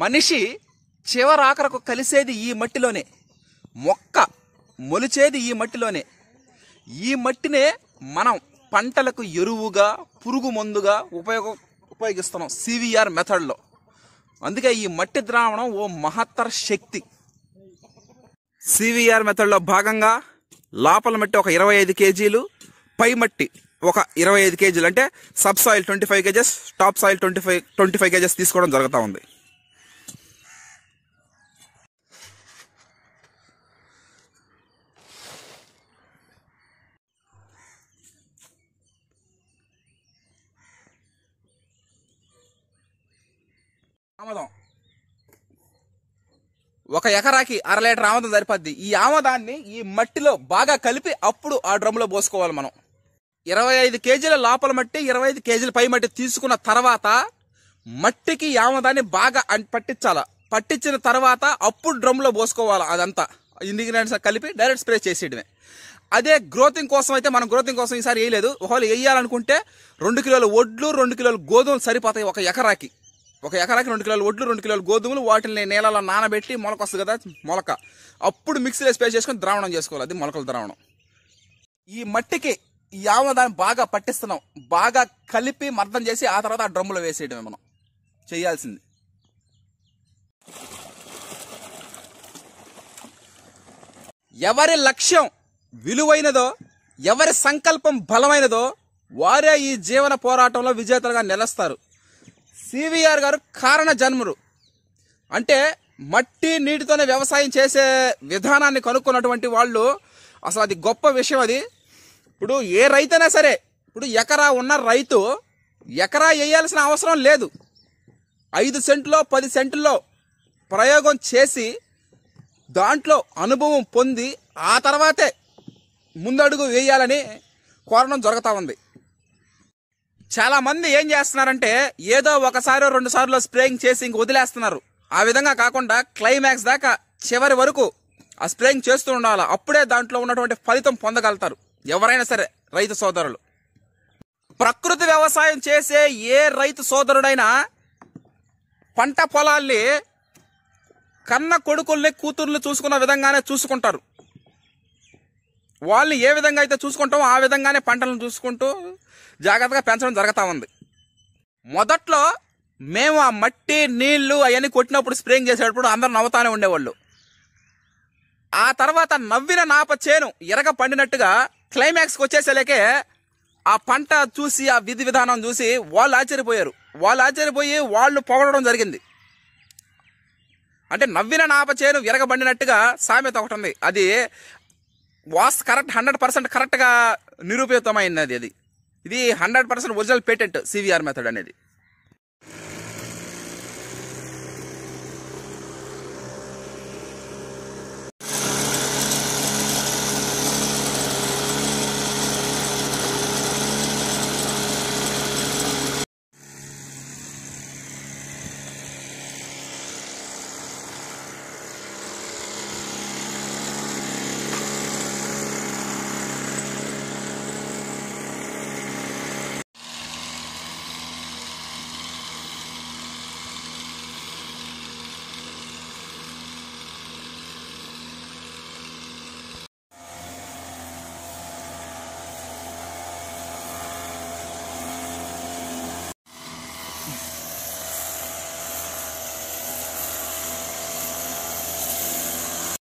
మనిషి చివరాఖరకు కలిసేది ఈ మట్టిలోనే మొక్క మొలిచేది ఈ మట్టిలోనే ఈ మట్టినే మనం పంటలకు ఎరువుగా పురుగు మందుగా ఉపయోగ ఉపయోగిస్తున్నాం సివిఆర్ మెథడ్లో అందుకే ఈ మట్టి ద్రావణం ఓ మహత్తర శక్తి సివిఆర్ మెథడ్లో భాగంగా లోపల మట్టి ఒక ఇరవై ఐదు కేజీలు పై మట్టి ఒక ఇరవై ఐదు కేజీలు అంటే sub soil twenty five kgs top soil twenty five twenty five kgs తీసుకోవడం జరుగుతూ ఉంది ఆమదం ఒక ఎకరాకి అర లీటర్ ఆమదం సరిపోద్ది ఈ ఆమదాన్ని ఈ మట్టిలో బాగా కలిపి అప్పుడు ఆ డ్రమ్లో పోసుకోవాలి మనం ఇరవై ఐదు కేజీల లోపల మట్టి ఇరవై ఐదు కేజీల పై మట్టి తీసుకున్న తర్వాత మట్టికి ఆమదాన్ని బాగా పట్టించాల పట్టించిన తర్వాత అప్పుడు డ్రమ్లో పోసుకోవాలి అదంతా ఇంగ్రీడియంట్స్ కలిపి డైరెక్ట్ స్ప్రే చేసేయడమే అదే గ్రోతింగ్ కోసం అయితే మనం గ్రోతింగ్ కోసం ఈసారి వేయలేదు ఒకవేళ వేయాలనుకుంటే రెండు కిలోల ఒడ్లు రెండు కిలోల గోధుమలు సరిపోతాయి ఒక ఎకరాకి ఒక ఎకరాకి రెండు కిలోలు ఒడ్లు రెండు కిలోలు గోధుమలు వాటిని నేలలో నానబెట్టి మొలకొస్తుంది కదా మొలక అప్పుడు మిక్సీలో స్పేస్ చేసుకొని ద్రావణం చేసుకోవాలి అది మొలకల ద్రావణం ఈ మట్టికి ఈ దాన్ని బాగా పట్టిస్తున్నాం బాగా కలిపి మర్దం చేసి ఆ తర్వాత ఆ డ్రమ్ములో వేసేయడం మనం చేయాల్సింది ఎవరి లక్ష్యం విలువైనదో ఎవరి సంకల్పం బలమైనదో వారే ఈ జీవన పోరాటంలో విజేతలుగా నిలుస్తారు సివిఆర్ గారు కారణ జన్మురు అంటే మట్టి నీటితోనే వ్యవసాయం చేసే విధానాన్ని కనుక్కున్నటువంటి వాళ్ళు అసలు అది గొప్ప విషయం అది ఇప్పుడు ఏ రైతైనా సరే ఇప్పుడు ఎకరా ఉన్న రైతు ఎకరా వేయాల్సిన అవసరం లేదు ఐదు సెంట్లో పది సెంట్లో ప్రయోగం చేసి దాంట్లో అనుభవం పొంది ఆ తర్వాతే ముందడుగు వేయాలని కోరడం జరుగుతూ ఉంది చాలా మంది ఏం చేస్తున్నారంటే ఏదో ఒకసారి రెండు సార్లు స్ప్రేయింగ్ చేసి ఇంక వదిలేస్తున్నారు ఆ విధంగా కాకుండా క్లైమాక్స్ దాకా చివరి వరకు ఆ స్ప్రేయింగ్ చేస్తూ ఉండాలి అప్పుడే దాంట్లో ఉన్నటువంటి ఫలితం పొందగలుగుతారు ఎవరైనా సరే రైతు సోదరులు ప్రకృతి వ్యవసాయం చేసే ఏ రైతు సోదరుడైనా పంట పొలాల్ని కన్న కొడుకుల్ని కూతుర్లు చూసుకున్న విధంగానే చూసుకుంటారు వాళ్ళని ఏ విధంగా అయితే చూసుకుంటామో ఆ విధంగానే పంటలను చూసుకుంటూ జాగ్రత్తగా పెంచడం జరుగుతూ ఉంది మొదట్లో మేము ఆ మట్టి నీళ్లు అవన్నీ కొట్టినప్పుడు స్ప్రేయింగ్ చేసేటప్పుడు అందరూ నవ్వుతానే ఉండేవాళ్ళు ఆ తర్వాత నవ్విన నాప చేను ఎరగ పండినట్టుగా క్లైమాక్స్కి వచ్చేసేలేకే ఆ పంట చూసి ఆ విధి విధానం చూసి వాళ్ళు ఆశ్చర్యపోయారు వాళ్ళు ఆశ్చర్యపోయి వాళ్ళు పొగడడం జరిగింది అంటే నవ్విన నాప చేను విరగబడినట్టుగా సామెత ఒకటి ఉంది అది వాస్ కరెక్ట్ హండ్రెడ్ పర్సెంట్ కరెక్ట్గా నిరూపితమైనది అది ఇది hundred percent original patent CVR method అనేది